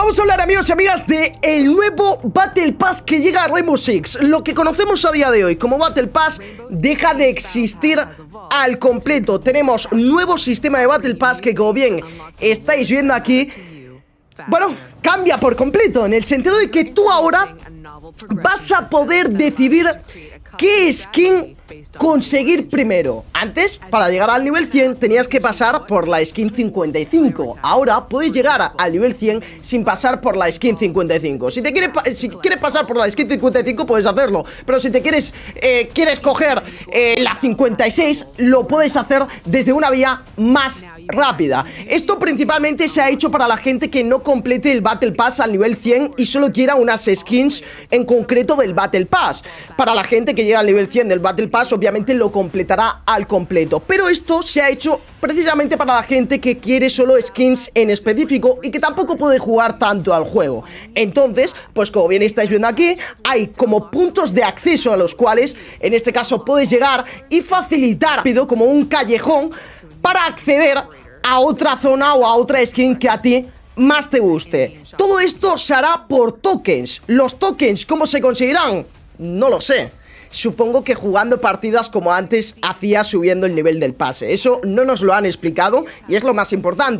Vamos a hablar amigos y amigas de el nuevo Battle Pass que llega a Rainbow Six Lo que conocemos a día de hoy como Battle Pass deja de existir al completo Tenemos nuevo sistema de Battle Pass que como bien estáis viendo aquí Bueno, cambia por completo en el sentido de que tú ahora vas a poder decidir qué skin conseguir primero. Antes, para llegar al nivel 100 tenías que pasar por la skin 55. Ahora puedes llegar al nivel 100 sin pasar por la skin 55. Si te quieres, si quieres pasar por la skin 55 puedes hacerlo, pero si te quieres eh, quieres coger eh, la 56 lo puedes hacer desde una vía más rápida. Esto principalmente se ha hecho para la gente que no complete el Battle Pass al nivel 100 y solo quiera unas skins en concreto del Battle Pass. Para la gente que llega al nivel 100 del Battle Pass obviamente lo completará al completo. Pero esto se ha hecho precisamente para la gente que quiere solo skins en específico y que tampoco puede jugar tanto al juego. Entonces, pues como bien estáis viendo aquí, hay como puntos de acceso a los cuales, en este caso, puedes llegar y facilitar rápido como un callejón para acceder a otra zona o a otra skin que a ti más te guste. Todo esto se hará por tokens. ¿Los tokens cómo se conseguirán? No lo sé supongo que jugando partidas como antes hacía subiendo el nivel del pase. Eso no nos lo han explicado y es lo más importante.